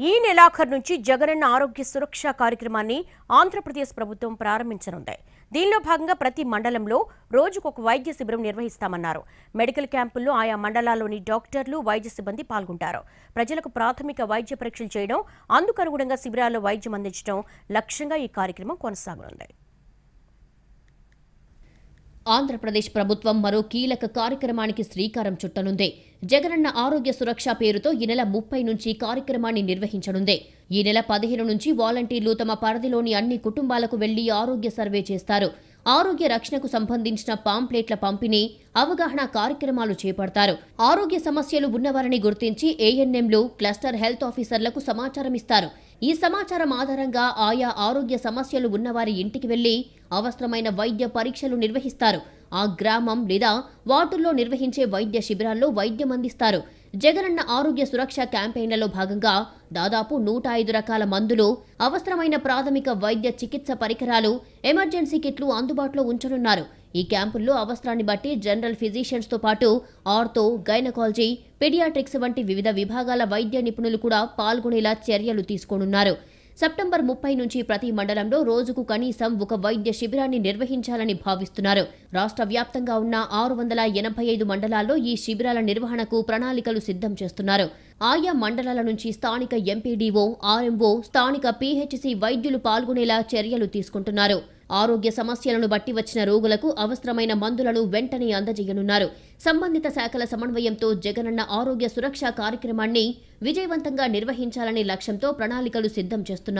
ఈ నెలాఖరు నుంచి జగనన్న ఆరోగ్య సురక్ష కార్యక్రమాన్ని ఆంధ్రప్రదేశ్ ప్రభుత్వం ప్రారంభించనుంది దీనిలో భాగంగా ప్రతి మండలంలో రోజుకు ఒక వైద్య శిబిరం నిర్వహిస్తామన్నారు మెడికల్ క్యాంపుల్లో ఆయా మండలాల్లోని డాక్టర్లు వైద్య సిబ్బంది పాల్గొంటారు ప్రజలకు ప్రాథమిక వైద్య పరీక్షలు చేయడం అందుకు అనుగుణంగా శిబిరాల్లో వైద్యం అందించడం లక్ష్యంగా ఈ కార్యక్రమం కొనసాగనుంది ఆంధ్రప్రదేశ్ ప్రభుత్వం మరో కీలక కార్యక్రమానికి శ్రీకారం చుట్టనుంది జగనన్న ఆరోగ్య సురక్ష పేరుతో ఈ నెల ముప్పై నుంచి కార్యక్రమాన్ని నిర్వహించనుంది ఈ నెల పదిహేను నుంచి వాలంటీర్లు తమ పరిధిలోని అన్ని కుటుంబాలకు వెళ్లి ఆరోగ్య సర్వే చేస్తారు ఆరోగ్య రక్షణకు సంబంధించిన పాంప్లెట్ల పంపిణీ అవగాహన కార్యక్రమాలు చేపడతారు ఆరోగ్య సమస్యలు ఉన్నవారిని గుర్తించి ఏఎన్ఎంలు క్లస్టర్ హెల్త్ ఆఫీసర్లకు సమాచారం ఇస్తారు ఈ సమాచారం ఆధారంగా ఆయా ఆరోగ్య సమస్యలు ఉన్నవారి ఇంటికి వెళ్లి అవసరమైన వైద్య పరీక్షలు నిర్వహిస్తారు ఆ గ్రామం లేదా వార్డుల్లో నిర్వహించే వైద్య శిబిరాల్లో వైద్యం అందిస్తారు జగనన్న ఆరోగ్య సురక్ష క్యాంపెయిన్లలో భాగంగా దాదాపు నూట ఐదు రకాల మందులు అవసరమైన ప్రాథమిక వైద్య చికిత్స పరికరాలు ఎమర్జెన్సీ కిట్లు అందుబాటులో ఉంచనున్నారు ఈ క్యాంపుల్లో అవసరాన్ని బట్టి జనరల్ ఫిజిషియన్స్తో పాటు ఆర్థో గైనకాలజీ పెడియాట్రిక్స్ వంటి వివిధ విభాగాల వైద్య నిపుణులు కూడా పాల్గొనేలా చర్యలు తీసుకోనున్నారు సెప్టెంబర్ ముప్పై నుంచి ప్రతి మండలంలో రోజుకు కనీసం ఒక వైద్య శిబిరాన్ని నిర్వహించాలని భావిస్తున్నారు రాష్ట్ర వ్యాప్తంగా ఉన్న ఆరు వందల ఎనభై ఐదు మండలాల్లో ఈ శిబిరాల నిర్వహణకు ప్రణాళికలు సిద్ధం చేస్తున్నారు ఆయా మండలాల నుంచి స్థానిక ఎంపీడీఓ ఆర్ఎంఓ స్థానిక పీహెచ్సి వైద్యులు పాల్గొనేలా చర్యలు తీసుకుంటున్నారు ఆరోగ్య సమస్యలను బట్టి వచ్చిన రోగులకు అవసరమైన మందులను వెంటనే అందజేయనున్నారు సంబంధిత శాఖల సమన్వయంతో జగనన్న ఆరోగ్య సురక్ష కార్యక్రమాన్ని విజయవంతంగా నిర్వహించాలనే లక్ష్యంతో ప్రణాళికలు సిద్ధం చేస్తున్నారు